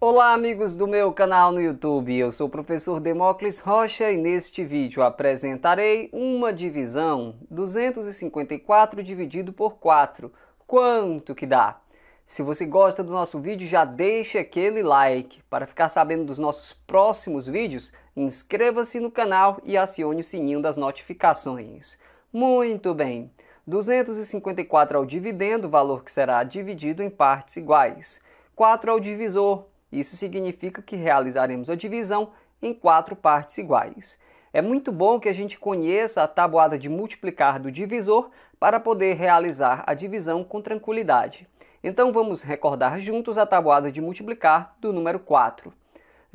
Olá amigos do meu canal no YouTube, eu sou o professor Demócles Rocha e neste vídeo apresentarei uma divisão 254 dividido por 4. Quanto que dá? Se você gosta do nosso vídeo, já deixa aquele like. Para ficar sabendo dos nossos próximos vídeos, inscreva-se no canal e acione o sininho das notificações. Muito bem, 254 ao dividendo, valor que será dividido em partes iguais. 4 ao divisor, isso significa que realizaremos a divisão em quatro partes iguais. É muito bom que a gente conheça a tabuada de multiplicar do divisor para poder realizar a divisão com tranquilidade. Então vamos recordar juntos a tabuada de multiplicar do número 4.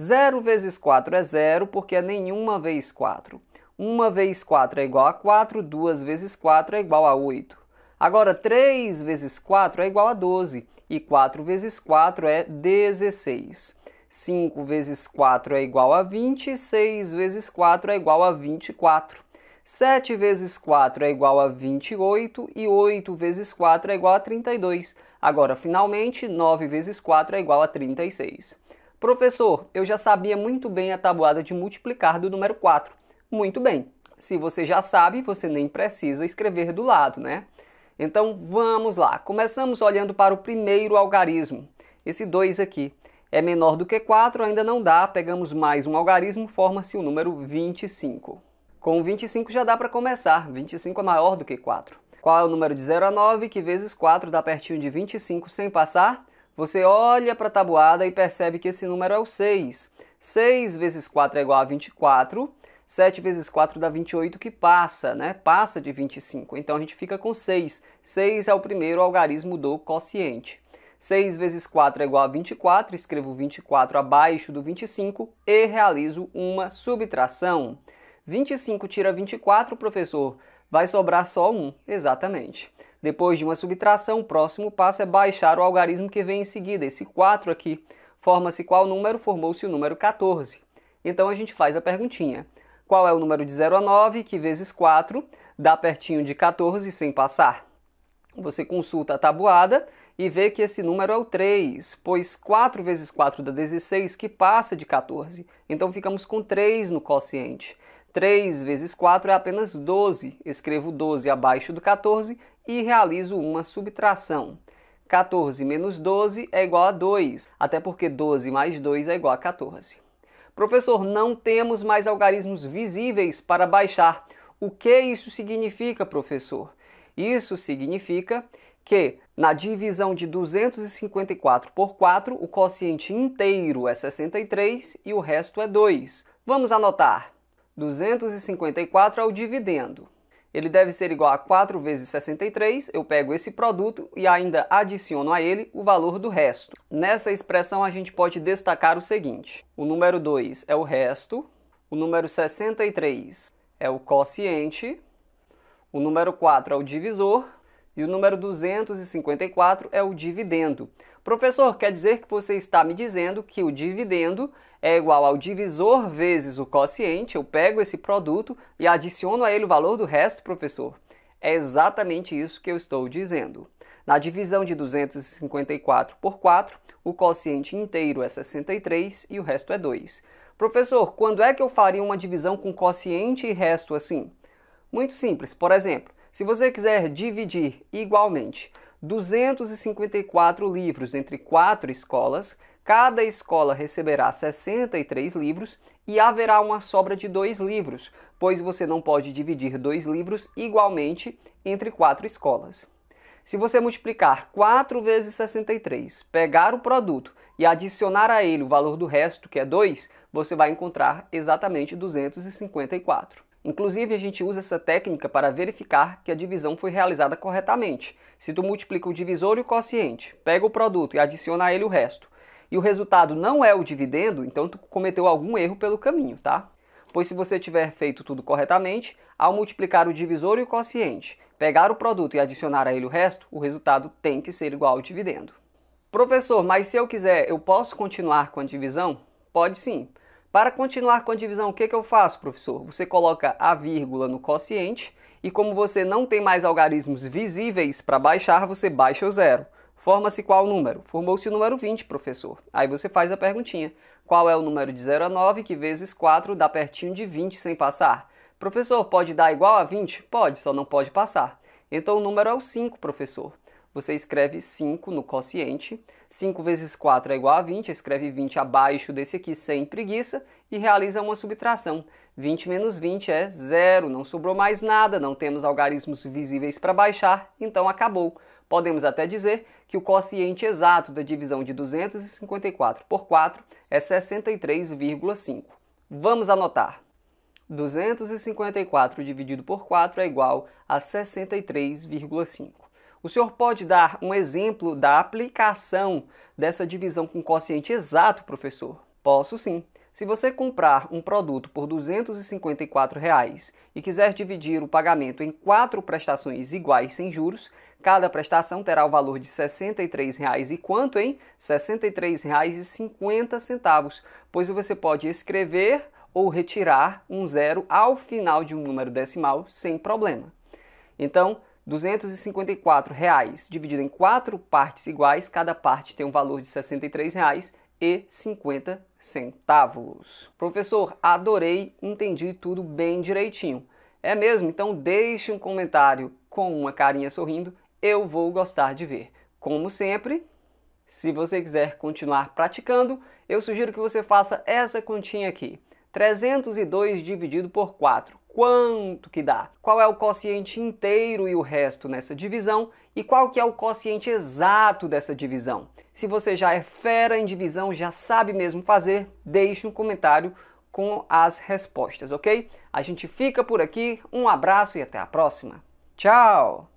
0 vezes 4 é 0, porque é nenhuma vez 4. 1 vezes 4 é igual a 4, 2 vezes 4 é igual a 8. Agora, 3 vezes 4 é igual a 12. E 4 vezes 4 é 16. 5 vezes 4 é igual a 20, 6 vezes 4 é igual a 24. 7 vezes 4 é igual a 28 e 8 vezes 4 é igual a 32. Agora, finalmente, 9 vezes 4 é igual a 36. Professor, eu já sabia muito bem a tabuada de multiplicar do número 4. Muito bem. Se você já sabe, você nem precisa escrever do lado, né? Então vamos lá, começamos olhando para o primeiro algarismo, esse 2 aqui. É menor do que 4, ainda não dá, pegamos mais um algarismo, forma-se o número 25. Com 25 já dá para começar, 25 é maior do que 4. Qual é o número de 0 a 9, que vezes 4 dá pertinho de 25 sem passar? Você olha para a tabuada e percebe que esse número é o 6. 6 vezes 4 é igual a 24, 7 vezes 4 dá 28, que passa, né? Passa de 25. Então a gente fica com 6. 6 é o primeiro algarismo do quociente. 6 vezes 4 é igual a 24, escrevo 24 abaixo do 25 e realizo uma subtração. 25 tira 24, professor, vai sobrar só 1, exatamente. Depois de uma subtração, o próximo passo é baixar o algarismo que vem em seguida, esse 4 aqui. Forma-se qual número? Formou-se o número 14. Então a gente faz a perguntinha qual é o número de 0 a 9, que vezes 4 dá pertinho de 14 sem passar. Você consulta a tabuada e vê que esse número é o 3, pois 4 vezes 4 dá 16, que passa de 14. Então ficamos com 3 no quociente. 3 vezes 4 é apenas 12. Escrevo 12 abaixo do 14 e realizo uma subtração. 14 menos 12 é igual a 2, até porque 12 mais 2 é igual a 14. Professor, não temos mais algarismos visíveis para baixar. O que isso significa, professor? Isso significa que na divisão de 254 por 4, o quociente inteiro é 63 e o resto é 2. Vamos anotar. 254 é o dividendo ele deve ser igual a 4 vezes 63, eu pego esse produto e ainda adiciono a ele o valor do resto. Nessa expressão a gente pode destacar o seguinte, o número 2 é o resto, o número 63 é o quociente, o número 4 é o divisor e o número 254 é o dividendo. Professor, quer dizer que você está me dizendo que o dividendo é igual ao divisor vezes o quociente, eu pego esse produto e adiciono a ele o valor do resto, professor. É exatamente isso que eu estou dizendo. Na divisão de 254 por 4, o quociente inteiro é 63 e o resto é 2. Professor, quando é que eu faria uma divisão com quociente e resto assim? Muito simples. Por exemplo, se você quiser dividir igualmente 254 livros entre quatro escolas, cada escola receberá 63 livros e haverá uma sobra de dois livros, pois você não pode dividir dois livros igualmente entre quatro escolas. Se você multiplicar 4 vezes 63, pegar o produto e adicionar a ele o valor do resto, que é 2, você vai encontrar exatamente 254. Inclusive, a gente usa essa técnica para verificar que a divisão foi realizada corretamente. Se tu multiplica o divisor e o quociente, pega o produto e adiciona a ele o resto, e o resultado não é o dividendo, então tu cometeu algum erro pelo caminho, tá? Pois se você tiver feito tudo corretamente, ao multiplicar o divisor e o quociente, pegar o produto e adicionar a ele o resto, o resultado tem que ser igual ao dividendo. Professor, mas se eu quiser, eu posso continuar com a divisão? Pode sim. Para continuar com a divisão, o que, que eu faço, professor? Você coloca a vírgula no quociente e como você não tem mais algarismos visíveis para baixar, você baixa o zero. Forma-se qual número? Formou-se o número 20, professor. Aí você faz a perguntinha. Qual é o número de 0 a 9 que vezes 4 dá pertinho de 20 sem passar? Professor, pode dar igual a 20? Pode, só não pode passar. Então o número é o 5, professor você escreve 5 no quociente. 5 vezes 4 é igual a 20, escreve 20 abaixo desse aqui sem preguiça e realiza uma subtração. 20 menos 20 é zero, não sobrou mais nada, não temos algarismos visíveis para baixar, então acabou. Podemos até dizer que o quociente exato da divisão de 254 por 4 é 63,5. Vamos anotar. 254 dividido por 4 é igual a 63,5. O senhor pode dar um exemplo da aplicação dessa divisão com quociente exato, professor? Posso sim. Se você comprar um produto por R$ 254 reais e quiser dividir o pagamento em quatro prestações iguais sem juros, cada prestação terá o valor de R$ 63,00 e quanto, em R$ 63,50, pois você pode escrever ou retirar um zero ao final de um número decimal sem problema. Então, 254 reais dividido em quatro partes iguais, cada parte tem um valor de 63 reais e 50 centavos. Professor, adorei, entendi tudo bem direitinho. É mesmo? Então deixe um comentário com uma carinha sorrindo, eu vou gostar de ver. Como sempre, se você quiser continuar praticando, eu sugiro que você faça essa continha aqui. 302 dividido por 4 quanto que dá, qual é o quociente inteiro e o resto nessa divisão e qual que é o quociente exato dessa divisão. Se você já é fera em divisão, já sabe mesmo fazer, deixe um comentário com as respostas, ok? A gente fica por aqui, um abraço e até a próxima. Tchau!